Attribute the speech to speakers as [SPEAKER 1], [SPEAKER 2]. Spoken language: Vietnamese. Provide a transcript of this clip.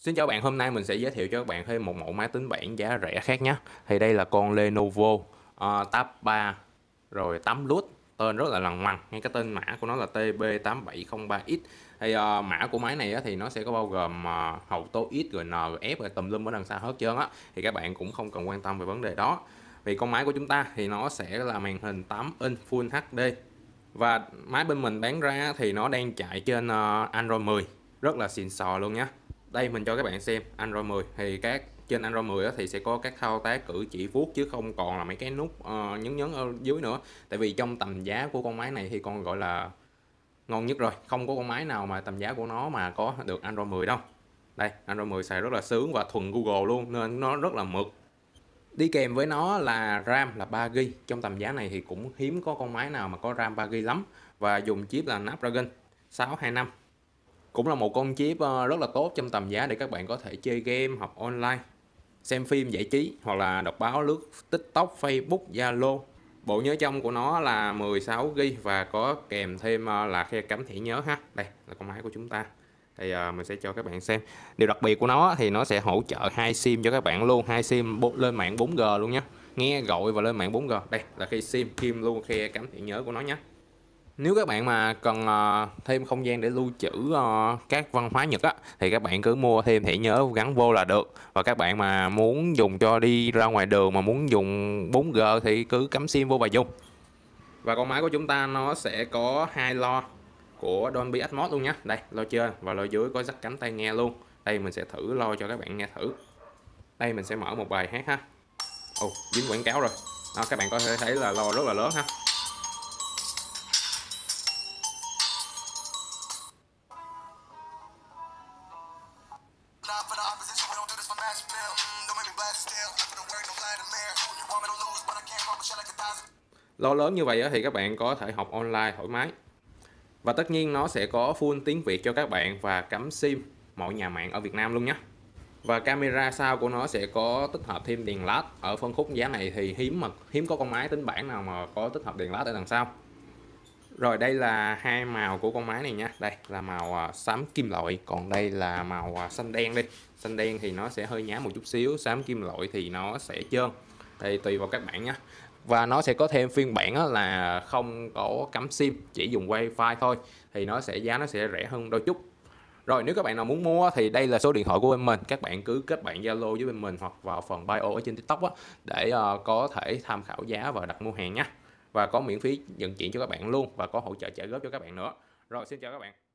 [SPEAKER 1] Xin chào bạn, hôm nay mình sẽ giới thiệu cho các bạn thêm một mẫu máy tính bảng giá rẻ khác nhé. Thì đây là con Lenovo uh, Tab 3 rồi 8 nút, tên rất là lằng ngoằng, ngay cái tên mã của nó là TB8703X. Thì uh, mã của máy này á, thì nó sẽ có bao gồm uh, hậu tố X rồi N rồi F rồi tùm lum ở đằng sau hết trơn á. Thì các bạn cũng không cần quan tâm về vấn đề đó. Vì con máy của chúng ta thì nó sẽ là màn hình 8 inch Full HD. Và máy bên mình bán ra thì nó đang chạy trên uh, Android 10, rất là xịn sò luôn nhé đây mình cho các bạn xem Android 10 thì các trên Android 10 thì sẽ có các thao tác cử chỉ vuốt chứ không còn là mấy cái nút uh, nhấn nhấn ở dưới nữa tại vì trong tầm giá của con máy này thì con gọi là ngon nhất rồi không có con máy nào mà tầm giá của nó mà có được Android 10 đâu đây Android 10 xài rất là sướng và thuần Google luôn nên nó rất là mượt đi kèm với nó là RAM là 3GB trong tầm giá này thì cũng hiếm có con máy nào mà có RAM 3GB lắm và dùng chip là Snapdragon 625 cũng là một con chip ờ, rất là tốt trong tầm giá để các bạn có thể chơi game học online xem phim giải trí hoặc là đọc báo lướt tiktok facebook zalo bộ nhớ trong của nó là 16 g và có kèm thêm ờ, là khe cắm thẻ nhớ ha đây là con máy của chúng ta thì uh, ờ, mình sẽ cho các bạn xem điều đặc biệt của nó thì nó sẽ hỗ trợ hai sim cho các bạn luôn hai sim lên mạng 4g luôn nhé nghe gọi và lên mạng 4g đây là khi sim kim luôn khe cắm thẻ nhớ của nó nhé nếu các bạn mà cần ờ, thêm không gian để lưu trữ ờ, các văn hóa Nhật á thì các bạn cứ mua thêm thẻ nhớ gắn vô là được và các bạn mà muốn dùng cho đi ra ngoài đường mà muốn dùng 4G thì cứ cắm sim vô và dùng và con máy của chúng ta nó sẽ có hai lo của Dolby Atmos luôn nhé đây lo trên và lo dưới có rắc cánh tai nghe luôn đây mình sẽ thử lo cho các bạn nghe thử đây mình sẽ mở một bài hát ha ồ oh, dính quảng cáo rồi đó, các bạn có thể thấy là lo rất là lớn ha Lo lớn như vậy thì các bạn có thể học online thoải mái. Và tất nhiên nó sẽ có full tiếng Việt cho các bạn và cắm SIM mọi nhà mạng ở Việt Nam luôn nhé. Và camera sau của nó sẽ có tích hợp thêm đèn led. Ở phân khúc giá này thì hiếm mà hiếm có con máy tính bản nào mà có tích hợp đèn led ở đằng sau. Rồi đây là hai màu của con máy này nha. Đây là màu à, xám kim loại, còn đây là màu à, xanh đen đi. Xanh đen thì nó sẽ hơi nhá một chút xíu, xám kim loại thì nó sẽ trơn. Đây tùy vào các bạn nha. Và nó sẽ có thêm phiên bản là không có cắm sim, chỉ dùng wifi thôi thì nó sẽ giá nó sẽ rẻ hơn đôi chút. Rồi nếu các bạn nào muốn mua thì đây là số điện thoại của bên mình, các bạn cứ kết bạn Zalo với bên mình hoặc vào phần bio ở trên TikTok để ờ, có thể tham khảo giá và đặt mua hàng nha và có miễn phí vận chuyển cho các bạn luôn và có hỗ trợ trả góp cho các bạn nữa rồi xin chào các bạn